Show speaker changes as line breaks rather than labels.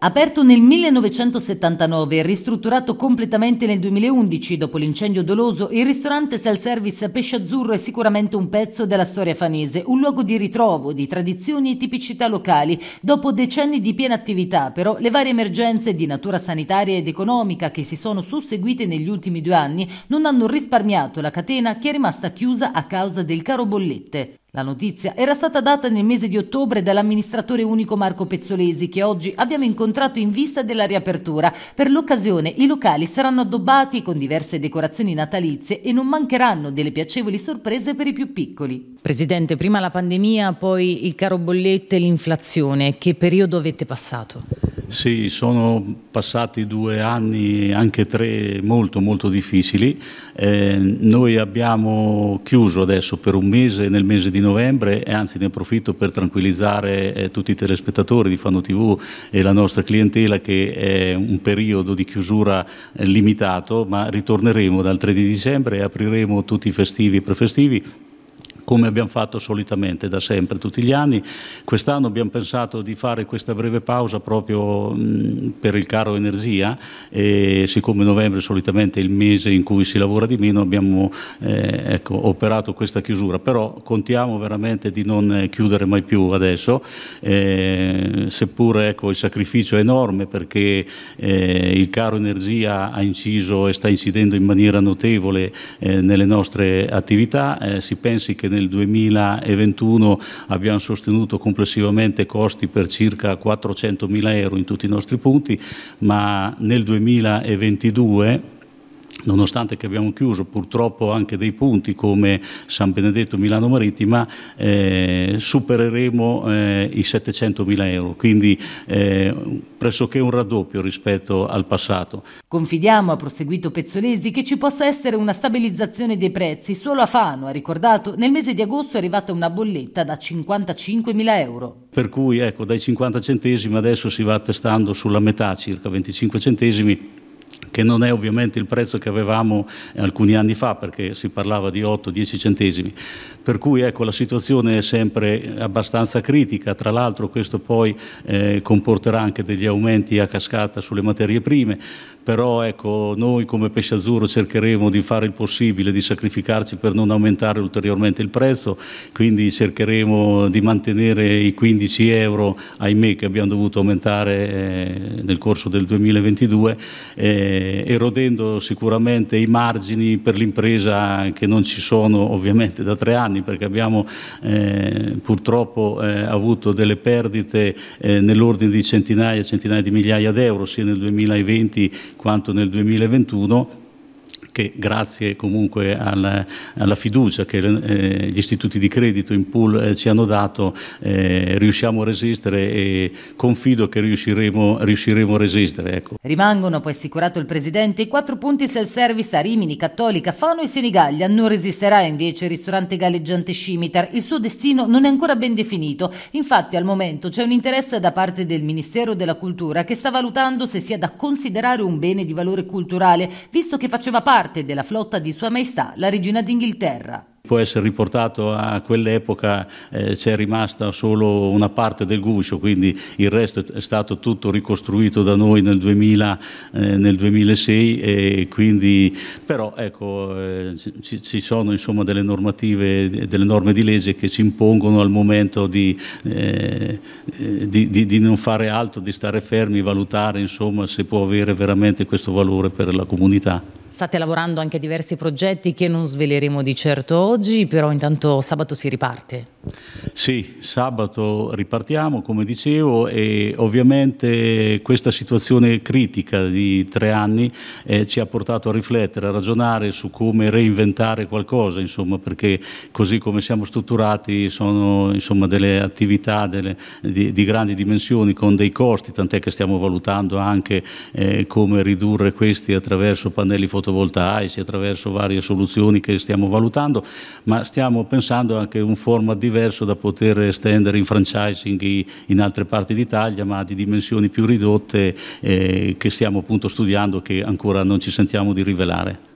Aperto nel 1979 e ristrutturato completamente nel 2011 dopo l'incendio doloso, il ristorante self-service Pesce Azzurro è sicuramente un pezzo della storia fanese, un luogo di ritrovo di tradizioni e tipicità locali. Dopo decenni di piena attività, però, le varie emergenze di natura sanitaria ed economica che si sono susseguite negli ultimi due anni non hanno risparmiato la catena che è rimasta chiusa a causa del caro bollette. La notizia era stata data nel mese di ottobre dall'amministratore unico Marco Pezzolesi che oggi abbiamo incontrato in vista della riapertura. Per l'occasione i locali saranno addobbati con diverse decorazioni natalizie e non mancheranno delle piacevoli sorprese per i più piccoli. Presidente, prima la pandemia, poi il caro bollette e l'inflazione. Che periodo avete passato?
Sì, sono passati due anni, anche tre, molto molto difficili. Eh, noi abbiamo chiuso adesso per un mese, nel mese di novembre, e anzi ne approfitto per tranquillizzare eh, tutti i telespettatori di Fanno TV e la nostra clientela che è un periodo di chiusura eh, limitato, ma ritorneremo dal 3 di dicembre e apriremo tutti i festivi e prefestivi come abbiamo fatto solitamente da sempre tutti gli anni. Quest'anno abbiamo pensato di fare questa breve pausa proprio per il caro energia e siccome novembre è solitamente il mese in cui si lavora di meno abbiamo eh, ecco, operato questa chiusura, però contiamo veramente di non chiudere mai più adesso, eh, seppure ecco, il sacrificio è enorme perché eh, il caro energia ha inciso e sta incidendo in maniera notevole eh, nelle nostre attività, eh, si pensi che nel nel 2021 abbiamo sostenuto complessivamente costi per circa 400 mila euro in tutti i nostri punti, ma nel 2022 nonostante che abbiamo chiuso purtroppo anche dei punti come San Benedetto Milano Marittima, eh, supereremo eh, i mila euro, quindi eh, pressoché un raddoppio rispetto al passato.
Confidiamo, ha proseguito Pezzolesi, che ci possa essere una stabilizzazione dei prezzi. Solo a Fano, ha ricordato, nel mese di agosto è arrivata una bolletta da 55 mila euro.
Per cui ecco, dai 50 centesimi adesso si va attestando sulla metà, circa 25 centesimi che non è ovviamente il prezzo che avevamo alcuni anni fa perché si parlava di 8-10 centesimi. Per cui ecco, la situazione è sempre abbastanza critica, tra l'altro questo poi eh, comporterà anche degli aumenti a cascata sulle materie prime, però ecco, noi come Pesce Azzurro cercheremo di fare il possibile, di sacrificarci per non aumentare ulteriormente il prezzo, quindi cercheremo di mantenere i 15 euro, ahimè che abbiamo dovuto aumentare eh, nel corso del 2022, eh, erodendo sicuramente i margini per l'impresa che non ci sono ovviamente da tre anni perché abbiamo eh, purtroppo eh, avuto delle perdite eh, nell'ordine di centinaia, centinaia di migliaia di sia nel 2020 quanto nel 2021 che grazie comunque alla, alla fiducia che eh, gli istituti di credito in pool eh, ci hanno dato eh, riusciamo a resistere e confido che riusciremo, riusciremo a resistere. Ecco.
Rimangono poi assicurato il Presidente i quattro punti self-service a Rimini, Cattolica, Fano e Senigallia. Non resisterà invece il ristorante galleggiante Scimitar. Il suo destino non è ancora ben definito. Infatti al momento c'è un interesse da parte del Ministero della Cultura che sta valutando se sia da considerare un bene di valore culturale, visto che faceva parte parte della flotta di Sua Maestà, la Regina d'Inghilterra.
Può essere riportato a quell'epoca, eh, c'è rimasta solo una parte del guscio, quindi il resto è stato tutto ricostruito da noi nel, 2000, eh, nel 2006, quindi, però ecco, eh, ci, ci, sono insomma, delle normative, delle norme di legge che ci impongono al momento di, eh, eh, di, di, di non fare altro, di stare fermi, valutare insomma, se può avere veramente questo valore per la comunità.
State lavorando anche a diversi progetti che non sveleremo di certo oggi, però intanto sabato si riparte.
Sì, sabato ripartiamo come dicevo e ovviamente questa situazione critica di tre anni eh, ci ha portato a riflettere, a ragionare su come reinventare qualcosa, insomma, perché così come siamo strutturati sono insomma, delle attività delle, di, di, grandi dimensioni con dei costi, tant'è che stiamo valutando anche eh, come ridurre questi attraverso pannelli fotovoltaici, attraverso varie soluzioni che stiamo valutando, ma stiamo pensando anche a un format diverso diverso da poter estendere in franchising in altre parti d'Italia, ma di dimensioni più ridotte eh, che stiamo appunto studiando e che ancora non ci sentiamo di rivelare.